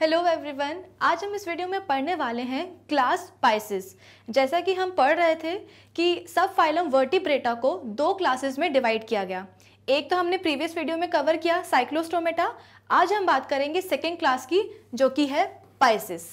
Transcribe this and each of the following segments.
Hello everyone आज हम इस वीडियो में पढ़ने वाले हैं क्लास पाइसिस जैसा कि हम पढ़ रहे थे कि सब फाइलम वर्टिब्रेटा को दो क्लासेस में डिवाइड किया गया एक तो हमने प्रीवियस वीडियो में कवर किया साइक्लोस्टोमेटा आज हम बात करेंगे सेकेंड क्लास की जो कि है Pisces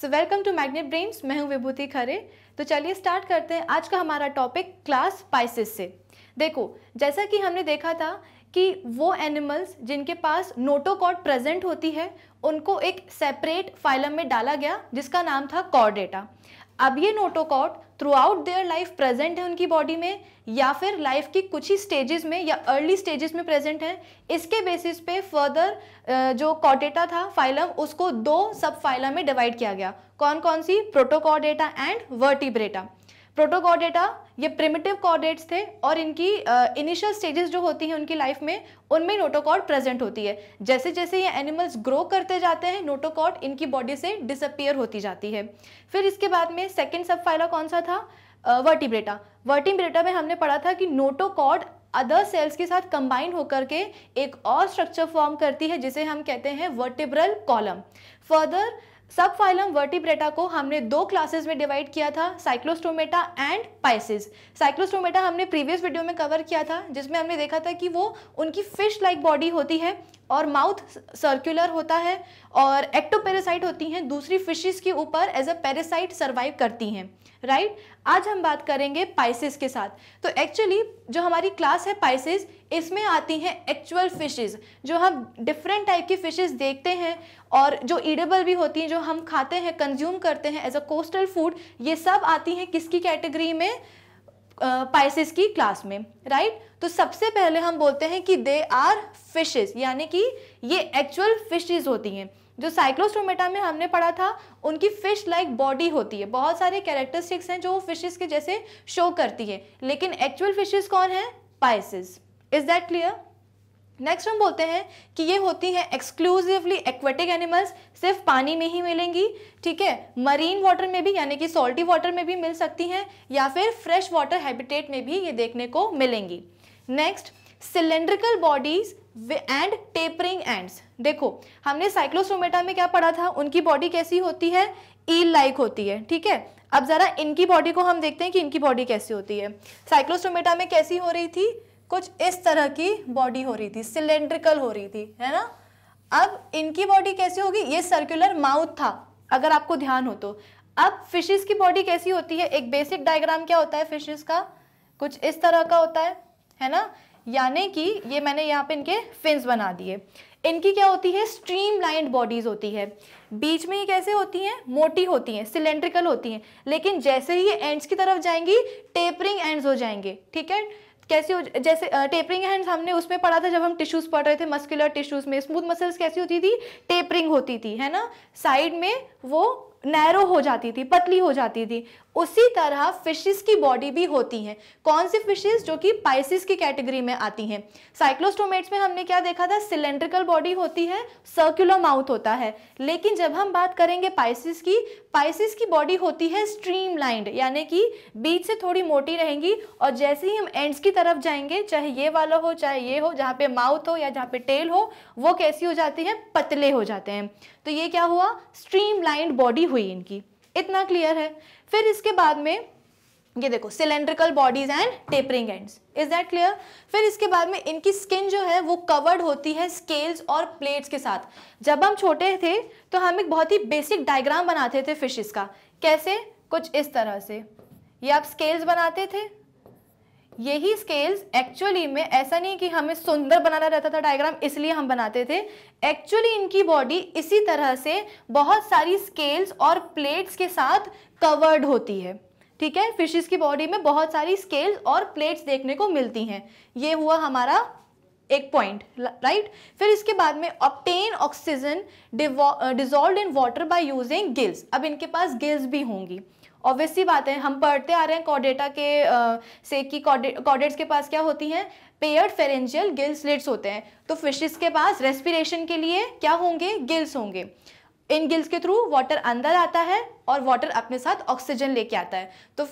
so welcome to Magnet Brains मैं हूँ विभूति खरे तो चलिए स्टार्ट करते हैं आज का हमारा टॉपिक क्लास पाइसिस से देखो जैसा कि हमने देखा था कि वो एनिमल्स जिनके पास नोटोकॉड प्रेजेंट होती है उनको एक सेपरेट फाइलम में डाला गया जिसका नाम था कॉर्डेटा अब ये notochord throughout their life present है उनकी बॉडी में या फिर लाइफ की कुछ ही स्टेजेस में या अर्ली स्टेजेस में प्रेजेंट है इसके बेसिस पे फर्दर जो कॉर्डेटा था फाइलम उसको दो सब फाइलम में डिवाइड किया गया कौन कौन सी प्रोटोकॉडेटा एंड वर्टिब्रेटा प्रोटोकॉर्डेटा ये प्रिमिटिव कॉर्डेट्स थे और इनकी इनिशियल uh, स्टेजेस जो होती हैं उनकी लाइफ में उनमें नोटोकॉर्ड प्रेजेंट होती है जैसे जैसे ये एनिमल्स ग्रो करते जाते हैं नोटोकॉर्ड इनकी बॉडी से डिसअपियर होती जाती है फिर इसके बाद में सेकेंड सब फाइला कौन सा था वर्टिब्रेटा वर्टिब्रेटा में हमने पढ़ा था कि नोटोकॉर्ड अदर सेल्स के साथ कंबाइन होकर के एक और स्ट्रक्चर फॉर्म करती है जिसे हम कहते हैं vertebral column further sub phylum Vertebrata को हमने दो क्लासेस में डिवाइड किया था साइक्लोस्टोमेटा एंड पाइसिस साइक्लोस्टोमेटा हमने प्रीवियस वीडियो में कवर किया था जिसमें हमने देखा था कि वो उनकी फिश लाइक बॉडी होती है और माउथ सर्कुलर होता है और एक्टोपेरासाइट होती हैं दूसरी फिशेस के ऊपर एज अ पेरासाइट सर्वाइव करती हैं राइट right? आज हम बात करेंगे पाइसिस के साथ तो एक्चुअली जो हमारी क्लास है पाइसिस इसमें आती हैं एक्चुअल फिशेस जो हम डिफरेंट टाइप की फिशेस देखते हैं और जो ईडेबल भी होती हैं जो हम खाते हैं कंज्यूम करते हैं एज अ कोस्टल फूड ये सब आती हैं किसकी कैटेगरी में पाइसिस की क्लास में राइट तो सबसे पहले हम बोलते हैं कि दे आर फिशेज यानी कि ये एक्चुअल फिशेज होती हैं जो साइक्लोस्टोमेटा में हमने पढ़ा था उनकी फिश लाइक बॉडी होती है बहुत सारे कैरेक्टरिस्टिक्स हैं जो फिशेज के जैसे शो करती है लेकिन एक्चुअल फिशेज कौन है Pisces is that clear next हम बोलते हैं कि ये होती हैं एक्सक्लूसिवली एक्वेटिक एनिमल्स सिर्फ पानी में ही मिलेंगी ठीक है मरीन वाटर में भी यानी कि सॉल्टी वाटर में भी मिल सकती हैं या फिर फ्रेश वाटर हैबिटेट में भी ये देखने को मिलेंगी next cylindrical bodies and tapering ends देखो हमने साइक्लोसोमेटा में क्या पढ़ा था उनकी बॉडी कैसी होती है ईल लाइक होती है ठीक है अब ज़रा इनकी बॉडी को हम देखते हैं कि इनकी बॉडी कैसी होती है साइक्लोस्टोमेटा में कैसी हो रही थी कुछ इस तरह की बॉडी हो रही थी सिलेंड्रिकल हो रही थी है ना अब इनकी बॉडी कैसी होगी ये सर्कुलर माउथ था अगर आपको ध्यान हो तो अब फिशेस की बॉडी कैसी होती है एक बेसिक डायग्राम क्या होता है फिशेस का कुछ इस तरह का होता है है ना यानी कि ये मैंने यहाँ पे इनके फिंस बना दिए इनकी क्या होती है स्ट्रीम बॉडीज होती है बीच में ये कैसे होती हैं मोटी होती हैं सिलेंड्रिकल होती हैं लेकिन जैसे ही ये एंड्स की तरफ जाएंगी टेपरिंग एंड्स हो जाएंगे ठीक है कैसे हो जैसे टेपरिंग हैंड्स हमने उसमें पढ़ा था जब हम टिश्यूज पढ़ रहे थे मस्कुलर टिश्यूज में स्मूथ मसल्स कैसी होती थी टेपरिंग होती थी है ना साइड में वो नैरो हो जाती थी पतली हो जाती थी उसी तरह फिशेस की बॉडी भी होती हैं कौन सी फिशेस जो कि पाइसिस की कैटेगरी में आती हैं साइक्लोस्टोमेट्स में हमने क्या देखा था सिलेंड्रिकल बॉडी होती है सर्कुलर माउथ होता है लेकिन जब हम बात करेंगे पाइसिस की पाइसिस की बॉडी होती है स्ट्रीम यानी कि बीच से थोड़ी मोटी रहेंगी और जैसे ही हम एंड्स की तरफ जाएंगे चाहे ये वाला हो चाहे ये हो जहाँ पे माउथ हो या जहाँ पे टेल हो वो कैसी हो जाती है पतले हो जाते हैं तो ये क्या हुआ स्ट्रीम लाइंड बॉडी हुई इनकी इतना क्लियर है फिर इसके बाद में ये देखो cylindrical bodies and tapering ends is that clear फिर इसके बाद में इनकी स्किन जो है वो कवर्ड होती है स्केल्स और प्लेट्स के साथ जब हम छोटे थे तो हम एक बहुत ही बेसिक डायग्राम बनाते थे फिशेस का कैसे कुछ इस तरह से ये आप स्केल्स बनाते थे यही स्केल्स एक्चुअली में ऐसा नहीं कि हमें सुंदर बनाना रहता था डायग्राम इसलिए हम बनाते थे एक्चुअली इनकी बॉडी इसी तरह से बहुत सारी स्केल्स और प्लेट्स के साथ कवर्ड होती है ठीक है फिशेस की बॉडी में बहुत सारी स्केल्स और प्लेट्स देखने को मिलती हैं ये हुआ हमारा एक पॉइंट राइट फिर इसके बाद में obtain oxygen dissolve in water by using gills अब इनके पास गिल्स भी होंगी ऑब्वियस सी बात है हम पढ़ते आ रहे हैं कॉडेटा के आ, से कि कॉडेट्स के पास क्या होती हैं पेयर्ड फेरेंजियल गिल स्लिट्स होते हैं तो फिशेस के पास रेस्पिरेशन के लिए क्या होंगे गिल्स होंगे इन गिल्स के थ्रू वाटर अंदर आता है और वाटर अपने साथ ऑक्सीजन लेके आता है तो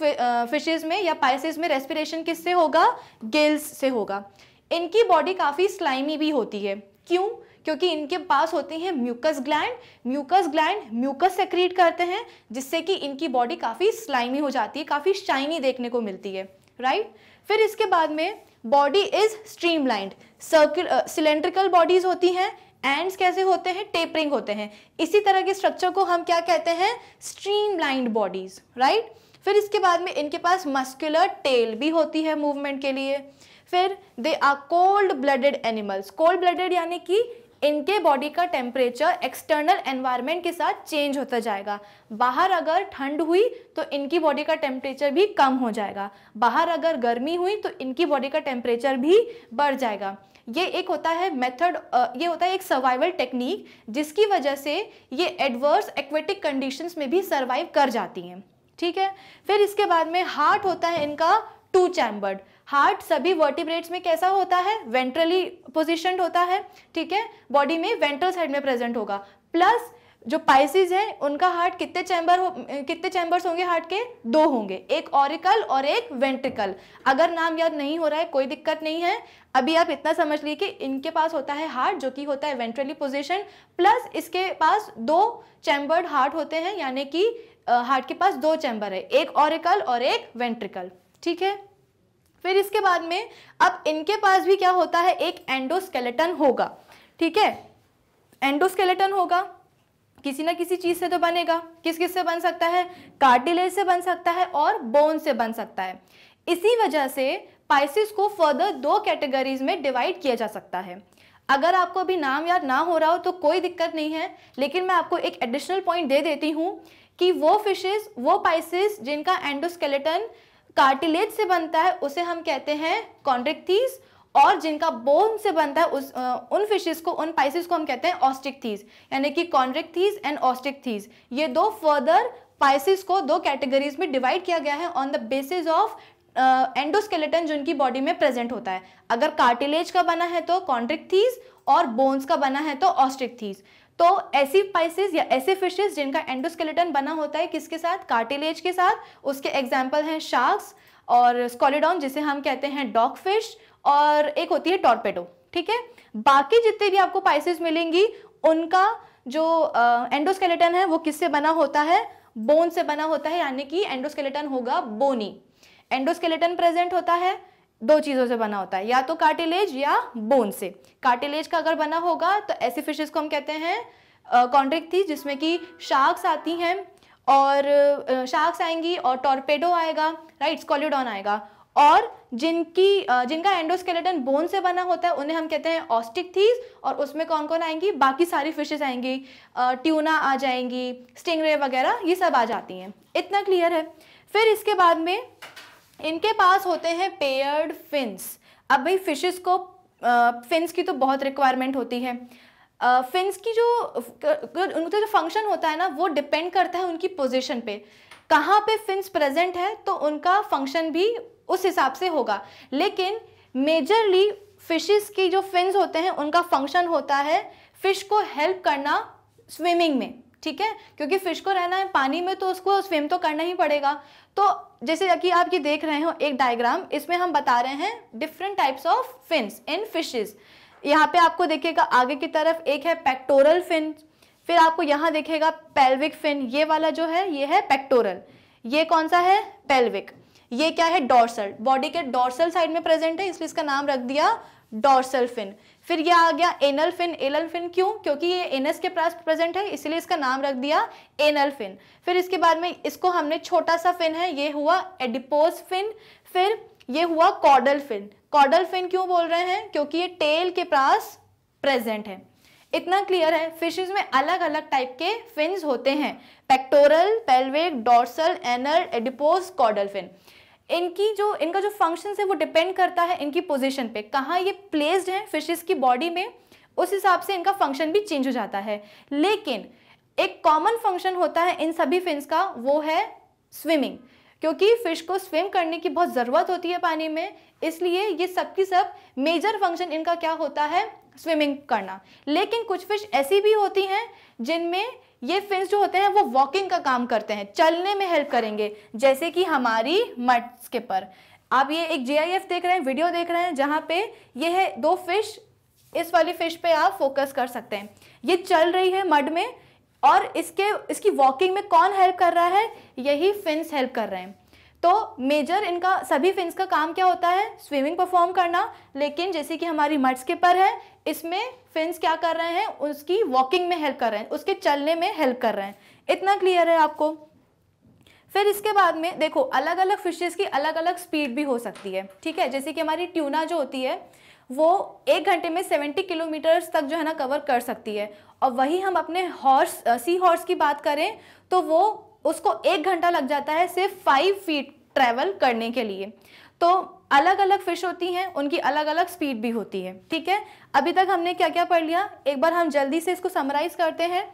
फिशेज में या पाइसिस में रेस्पिरेशन किससे होगा गिल्स से होगा इनकी बॉडी काफ़ी स्लाइमी भी होती है क्यों क्योंकि इनके पास होती हैं mucus gland mucus gland mucus secrete करते हैं जिससे कि इनकी बॉडी काफ़ी स्लाइमी हो जाती है काफ़ी शाइनी देखने को मिलती है राइट फिर इसके बाद में body is streamlined circle cylindrical bodies होती हैं एंड्स कैसे होते हैं टेपरिंग होते हैं इसी तरह के स्ट्रक्चर को हम क्या कहते हैं स्ट्रीमलाइंड बॉडीज राइट फिर इसके बाद में इनके पास मस्कुलर टेल भी होती है मूवमेंट के लिए फिर they are cold blooded animals cold blooded यानी कि इनके बॉडी का टेम्परेचर एक्सटर्नल एनवायरनमेंट के साथ चेंज होता जाएगा बाहर अगर ठंड हुई तो इनकी बॉडी का टेम्परेचर भी कम हो जाएगा बाहर अगर गर्मी हुई तो इनकी बॉडी का टेम्परेचर भी बढ़ जाएगा ये एक होता है मेथड ये होता है एक सर्वाइवल टेक्निक जिसकी वजह से ये एडवर्स एक्वेटिक कंडीशंस में भी सर्वाइव कर जाती हैं ठीक है फिर इसके बाद में हार्ट होता है इनका टू चैम्बर्ड हार्ट सभी वर्टिब्रेट्स में कैसा होता है वेंट्रली पोजिशन होता है ठीक है बॉडी में वेंट्रल साइड में प्रेजेंट होगा प्लस जो पाइसिस है उनका हार्ट कितने चैम्बर हो कितने चैम्बर्स होंगे हार्ट के दो होंगे एक ऑरिकल और एक वेंट्रिकल अगर नाम याद नहीं हो रहा है कोई दिक्कत नहीं है अभी आप इतना समझ लिए कि इनके पास होता है हार्ट जो कि होता है वेंट्रली पोजिशन प्लस इसके पास दो चैम्बर्ड हार्ट होते हैं यानी कि हार्ट के पास दो चैम्बर है एक ऑरिकल और एक वेंट्रिकल ठीक है फिर इसके बाद में अब इनके पास भी क्या होता है एक एंडोस्केलेटन होगा ठीक है एंडोस्केलेटन होगा किसी ना किसी चीज़ से तो बनेगा किस किस से बन सकता है कार्टिलेज से बन सकता है और बोन से बन सकता है इसी वजह से पाइसिस को फर्दर दो कैटेगरीज में डिवाइड किया जा सकता है अगर आपको अभी नाम याद ना हो रहा हो तो कोई दिक्कत नहीं है लेकिन मैं आपको एक एडिशनल पॉइंट दे देती हूँ कि वो फिशेस वो पाइसिस जिनका एंडोस्केलेटन कार्टिलेज से बनता है उसे हम कहते हैं कॉन्ड्रिकथीस और जिनका बोन से बनता है उस उन फिशेस को उन पाइसिस को हम कहते हैं ऑस्टिक यानी कि कॉन्ड्रिक एंड ऑस्टिक ये दो फर्दर पाइसिस को दो कैटेगरीज में डिवाइड किया गया है on the basis of endoskeleton जो उनकी बॉडी में प्रेजेंट होता है अगर कार्टिलेज का बना है तो कॉन्ड्रिक और बोन्स का बना है तो ऑस्टिक तो ऐसी स्पाइसिस या ऐसे फिशेस जिनका एंडोस्केलेटन बना होता है किसके साथ कार्टिलेज के साथ उसके एग्जाम्पल हैं शार्क्स और स्कॉलिडॉन जिसे हम कहते हैं डॉग फिश और एक होती है टॉर्पेडो ठीक है बाकी जितने भी आपको पाइसेस मिलेंगी उनका जो एंडोस्केलेटन uh, है वो किससे बना होता है बोन से बना होता है यानी कि एंडोस्केलेटन होगा बोनी एंडोस्केलेटन प्रेजेंट होता है दो चीज़ों से बना होता है या तो कार्टिलेज या बोन से कार्टिलेज का अगर बना होगा तो ऐसी फिशेस को हम कहते हैं कॉन्ट्रिक थी जिसमें कि शार्क्स आती हैं और शार्क्स आएंगी और टॉर्पेडो आएगा राइट स्कॉलिडॉन आएगा और जिनकी जिनका एंडोस्केलेटन बोन से बना होता है उन्हें हम कहते हैं ऑस्टिक थीज और उसमें कौन कौन आएंगी बाकी सारी फिशेस आएंगी ट्यूना आ जाएंगी स्टिंगरे वगैरह ये सब आ जाती हैं इतना क्लियर है फिर इसके बाद में इनके पास होते हैं पेयर्ड फिन्स अब भाई फिशेस को फिन्स की तो बहुत रिक्वायरमेंट होती है फिन्स की जो उनका जो फंक्शन होता है ना वो डिपेंड करता है उनकी पोजीशन पे कहाँ पे फिन्स प्रेजेंट है तो उनका फंक्शन भी उस हिसाब से होगा लेकिन मेजरली फिशेस की जो फिन्स होते हैं उनका फंक्शन होता है फिश को हेल्प करना स्विमिंग में ठीक है क्योंकि फिश को रहना है पानी में तो उसको स्विम तो करना ही पड़ेगा तो जैसे कि आप ये देख रहे हो एक डायग्राम इसमें हम बता रहे हैं different types of fins in fishes यहाँ पे आपको देखेगा आगे की तरफ एक है पेक्टोरल फिन फिर आपको यहाँ देखेगा पेल्विक फिन ये वाला जो है ये है पेक्टोरल ये कौन सा है पेल्विक ये क्या है डोर्सल बॉडी के डोर्सल साइड में प्रेजेंट है इसलिए इसका नाम रख दिया डॉर्सल फिन फिर यह आ गया एनल फिन एनल फिन क्यों क्योंकि ये एनएस के पास प्रेजेंट है इसलिए इसका नाम रख दिया एनल फिन फिर इसके बाद में इसको हमने छोटा सा फिन है ये हुआ एडिपोज फिन फिर ये हुआ कॉडल फिन कॉडल फिन क्यों बोल रहे हैं क्योंकि ये टेल के पास प्रेजेंट है इतना क्लियर है फिशेज में अलग अलग टाइप के फिन होते हैं pectoral pelvic dorsal anal adipose caudal fin इनकी जो इनका जो फंक्शन है वो डिपेंड करता है इनकी पोजिशन पे कहाँ ये प्लेस्ड हैं फिशेज की बॉडी में उस हिसाब से इनका फंक्शन भी चेंज हो जाता है लेकिन एक कॉमन फंक्शन होता है इन सभी फिन्स का वो है स्विमिंग क्योंकि फिश को स्विम करने की बहुत ज़रूरत होती है पानी में इसलिए ये सब की सब मेजर फंक्शन इनका क्या होता है स्विमिंग करना लेकिन कुछ फिश ऐसी भी होती हैं जिनमें ये फिश जो होते हैं वो वॉकिंग का काम करते हैं चलने में हेल्प करेंगे जैसे कि हमारी मट स्किपर आप ये एक जे देख रहे हैं वीडियो देख रहे हैं जहाँ पे ये है दो फिश इस वाली फिश पे आप फोकस कर सकते हैं ये चल रही है मड में और इसके इसकी वॉकिंग में कौन हेल्प कर रहा है यही फिन्स हेल्प कर रहे हैं तो मेजर इनका सभी फिन्स का काम क्या होता है स्विमिंग परफॉर्म करना लेकिन जैसे कि हमारी मट्स के पर है इसमें फिन्स क्या कर रहे हैं उसकी वॉकिंग में हेल्प कर रहे हैं उसके चलने में हेल्प कर रहे हैं इतना क्लियर है आपको फिर इसके बाद में देखो अलग अलग फिशेज़ की अलग अलग स्पीड भी हो सकती है ठीक है जैसे कि हमारी ट्यूना जो होती है वो एक घंटे में 70 किलोमीटर्स तक जो है ना कवर कर सकती है और वही हम अपने हॉर्स सी हॉर्स की बात करें तो वो उसको एक घंटा लग जाता है सिर्फ फाइव फीट ट्रैवल करने के लिए तो अलग अलग फिश होती हैं उनकी अलग अलग स्पीड भी होती है ठीक है अभी तक हमने क्या क्या पढ़ लिया एक बार हम जल्दी से इसको समराइज़ करते हैं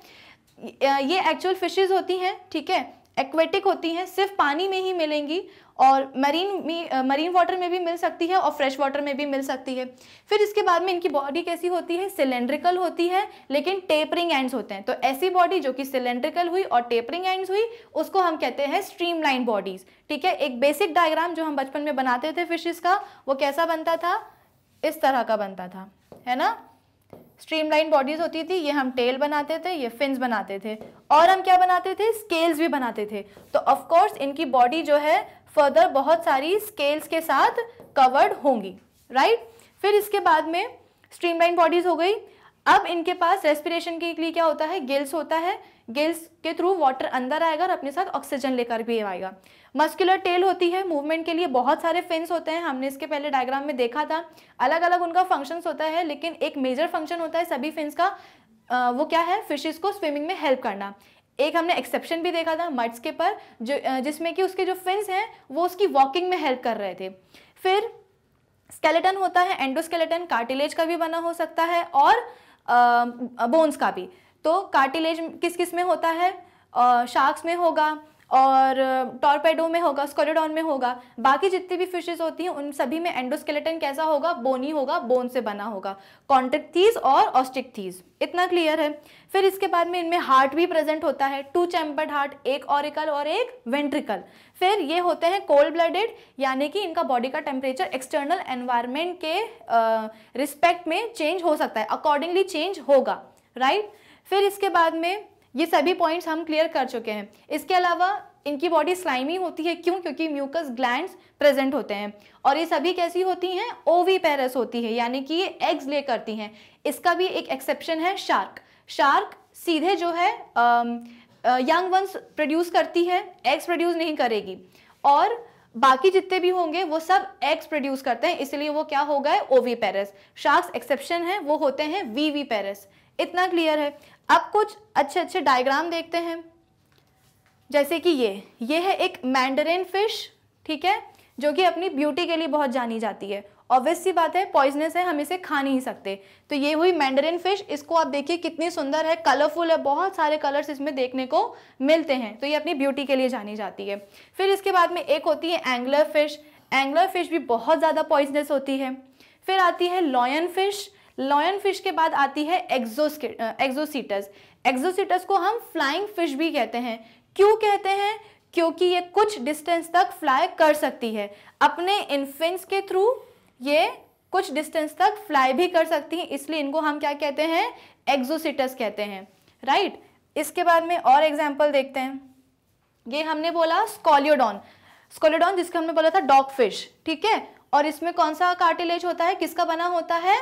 ये एक्चुअल फिशेज़ होती हैं ठीक है एक्वेटिक होती हैं सिर्फ पानी में ही मिलेंगी और मरीन मरीन वाटर में भी मिल सकती है और फ्रेश वाटर में भी मिल सकती है फिर इसके बाद में इनकी बॉडी कैसी होती है सिलेंड्रिकल होती है लेकिन टेपरिंग एंड्स होते हैं तो ऐसी बॉडी जो कि सिलेंड्रिकल हुई और टेपरिंग एंड्स हुई उसको हम कहते हैं स्ट्रीमलाइन बॉडीज़ ठीक है एक बेसिक डायग्राम जो हम बचपन में बनाते थे फिशेज़ का वो कैसा बनता था इस तरह का बनता था है ना स्ट्रीमलाइन बॉडीज होती थी ये हम टेल बनाते थे ये फिन्स बनाते थे और हम क्या बनाते थे स्केल्स भी बनाते थे तो ऑफ कोर्स इनकी बॉडी जो है फर्दर बहुत सारी स्केल्स के साथ कवर्ड होंगी राइट right? फिर इसके बाद में स्ट्रीमलाइन बॉडीज हो गई अब इनके पास रेस्पिरेशन के लिए क्या होता है गिल्स होता है गिल्स के थ्रू वाटर अंदर आएगा और अपने साथ ऑक्सीजन लेकर भी आएगा मस्कुलर टेल होती है मूवमेंट के लिए बहुत सारे फिन्स होते हैं हमने इसके पहले डायग्राम में देखा था अलग अलग उनका फंक्शंस होता है लेकिन एक मेजर फंक्शन होता है सभी फिन्स का आ, वो क्या है फिशेज को स्विमिंग में हेल्प करना एक हमने एक्सेप्शन भी देखा था मट्स के पर जो जिसमें कि उसके जो फिन्स हैं वो उसकी वॉकिंग में हेल्प कर रहे थे फिर स्केलेटन होता है एंडोस्केलेटन कार्टिलेज का भी बना हो सकता है और बोन्स का भी तो कार्टिलेज किस किस में होता है शार्क्स में होगा और टॉर्पेडो में होगा स्कोलोडॉन में होगा बाकी जितनी भी फिशेज होती हैं उन सभी में एंडोस्केलेटन कैसा होगा बोनी होगा बोन से बना होगा थीज और ऑस्टिक थीज इतना क्लियर है फिर इसके बाद में इनमें हार्ट भी प्रेजेंट होता है टू चैम्पर्ड हार्ट एक ऑरिकल और एक वेंट्रिकल फिर ये होते हैं कोल्ड ब्लडेड यानी कि इनका बॉडी का टेम्परेचर एक्सटर्नल एनवायरमेंट के रिस्पेक्ट में चेंज हो सकता है अकॉर्डिंगली चेंज होगा राइट right? फिर इसके बाद में ये सभी पॉइंट्स हम क्लियर कर चुके हैं इसके अलावा इनकी बॉडी स्लाइमी होती है क्यों क्योंकि म्यूकस ग्लैंड्स प्रेजेंट होते हैं और ये सभी कैसी होती हैं ओवी पेरस होती है यानी कि ये एग्स ले करती हैं इसका भी एक एक्सेप्शन है शार्क शार्क सीधे जो है यंग वंस प्रोड्यूस करती है एग्स प्रोड्यूस नहीं करेगी और बाकी जितने भी होंगे वो सब एग्स प्रोड्यूस करते हैं इसलिए वो क्या हो गए ओवी पेरस शार्क्स एक्सेप्शन है वो होते हैं वी वी पेरस इतना क्लियर है अब कुछ अच्छे अच्छे डायग्राम देखते हैं जैसे कि ये ये है एक मैंडरिन फिश ठीक है जो कि अपनी ब्यूटी के लिए बहुत जानी जाती है ऑब्वियस सी बात है पॉइजनस है हम इसे खा नहीं सकते तो ये हुई मैंडरिन फिश इसको आप देखिए कितनी सुंदर है कलरफुल है बहुत सारे कलर्स इसमें देखने को मिलते हैं तो ये अपनी ब्यूटी के लिए जानी जाती है फिर इसके बाद में एक होती है एंगलर फिश एंगलर फिश भी बहुत ज़्यादा पॉइजनस होती है फिर आती है लॉयन फिश लॉयन फिश के बाद आती है एग्जोस्ट एग्जोसीटस एग्जोसीटस को हम फ्लाइंग फिश भी कहते हैं क्यों कहते हैं क्योंकि ये कुछ डिस्टेंस तक फ्लाई कर सकती है अपने इन्फेंस के थ्रू ये कुछ डिस्टेंस तक फ्लाई भी कर सकती हैं इसलिए इनको हम क्या कहते हैं एग्जोसिटस कहते हैं राइट इसके बाद में और एग्जाम्पल देखते हैं ये हमने बोला स्कॉलियोडॉन स्कॉलियोडॉन जिसका हमने बोला था डॉग फिश ठीक है और इसमें कौन सा कार्टिलेज होता है किसका बना होता है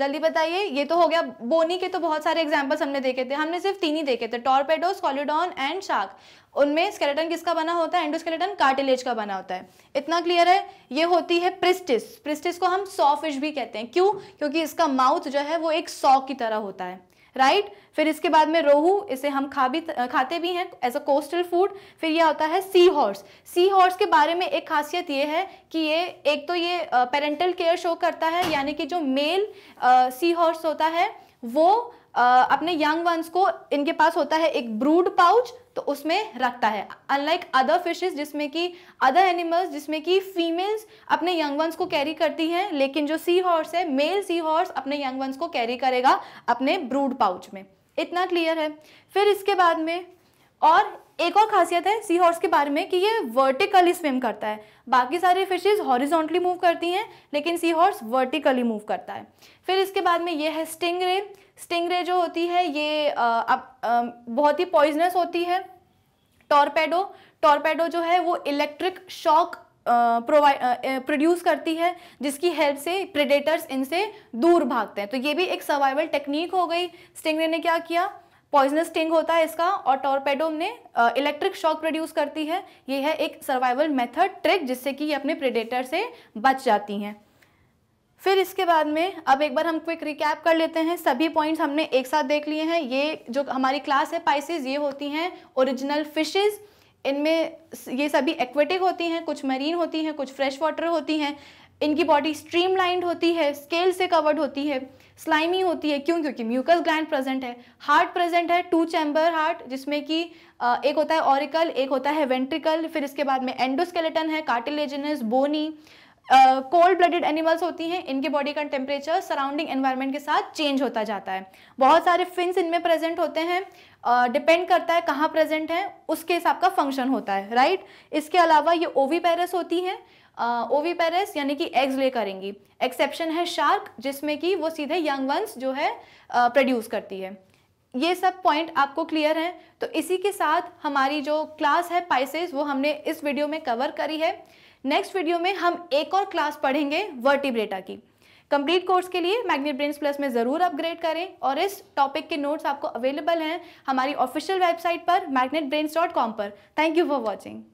जल्दी बताइए ये तो हो गया बोनी के तो बहुत सारे एग्जाम्पल्स हमने देखे थे हमने सिर्फ तीन ही देखे थे टॉर्पेडो स्कॉलिडॉन एंड शार्क उनमें स्केलेटन किसका बना होता है एंडोस्केलेटन कार्टिलेज का बना होता है इतना क्लियर है ये होती है प्रिस्टिस प्रिस्टिस को हम सॉफिश भी कहते हैं क्यों क्योंकि इसका माउथ जो है वो एक सॉ की तरह होता है राइट फिर इसके बाद में रोहू इसे हम खा भी खाते भी हैं एज अ कोस्टल फूड फिर यह होता है सी हॉर्स सी हॉर्स के बारे में एक खासियत ये है कि ये एक तो ये पेरेंटल केयर शो करता है यानी कि जो मेल सी हॉर्स होता है वो अपने यंग वंस को इनके पास होता है एक ब्रूड पाउच तो उसमें रखता है अनलाइक अदर फिशेज जिसमें कि अदर एनिमल्स जिसमें कि फीमेल्स अपने यंग वंस को कैरी करती हैं लेकिन जो सी हॉर्स है मेल सी हॉर्स अपने यंग वंस को कैरी करेगा अपने ब्रूड पाउच में इतना क्लियर है फिर इसके बाद में और एक और खासियत है सी हॉर्स के बारे में कि ये वर्टिकली स्विम करता है बाकी सारी फिशेज हॉरिजॉन्टली मूव करती हैं लेकिन सी हॉर्स वर्टिकली मूव करता है फिर इसके बाद में ये है स्टिंग रे स्टिंग रे जो होती है ये बहुत ही पॉइजनस होती है टॉरपेडो टॉरपेडो जो है वो इलेक्ट्रिक शॉक प्रोवाइड प्रोड्यूस करती है जिसकी हेल्प से प्रेडेटर्स इनसे दूर भागते हैं तो ये भी एक सर्वाइवल टेक्निक हो गई स्टिंगरे ने क्या किया पॉइजनस स्टिंग होता है इसका और टॉर्पेडो ने इलेक्ट्रिक शॉक प्रोड्यूस करती है ये है एक सर्वाइवल मेथड ट्रिक जिससे कि ये अपने प्रेडेटर से बच जाती हैं फिर इसके बाद में अब एक बार हम क्विक रिकैप कर लेते हैं सभी पॉइंट्स हमने एक साथ देख लिए हैं ये जो हमारी क्लास है पाइसिस ये होती हैं ओरिजिनल फिशेज़ इनमें ये सभी एक्वेटिक होती हैं कुछ मरीन होती हैं कुछ फ्रेश वाटर होती हैं इनकी बॉडी स्ट्रीमलाइंड होती है स्केल से कवर्ड होती है स्लाइमी होती है क्यों क्योंकि म्यूकस ग्लैंड प्रेजेंट है हार्ट प्रेजेंट है टू चैम्बर हार्ट जिसमें कि एक होता है ऑरिकल एक होता है वेंट्रिकल फिर इसके बाद में एंडोस्केलेटन है cartilaginous bony cold blooded animals होती हैं इनके बॉडी का टेम्परेचर सराउंडिंग एनवायरनमेंट के साथ चेंज होता जाता है बहुत सारे फिन्स इनमें प्रेजेंट होते हैं डिपेंड uh, करता है कहाँ प्रेजेंट है उसके हिसाब का फंक्शन होता है राइट right? इसके अलावा ये ओवीपेरस होती हैं ओवी पेरेस यानी कि एग्स ले करेंगी एक्सेप्शन है शार्क जिसमें कि वो सीधे यंग वंस जो है प्रोड्यूस करती है ये सब पॉइंट आपको क्लियर हैं तो इसी के साथ हमारी जो क्लास है पाइसेस वो हमने इस वीडियो में कवर करी है नेक्स्ट वीडियो में हम एक और क्लास पढ़ेंगे वर्टिब्रेटा की कंप्लीट कोर्स के लिए मैग्नेट ब्रेन्स प्लस में ज़रूर अपग्रेड करें और इस टॉपिक के नोट्स आपको अवेलेबल हैं हमारी ऑफिशियल वेबसाइट पर मैग्नेट पर थैंक यू फॉर वॉचिंग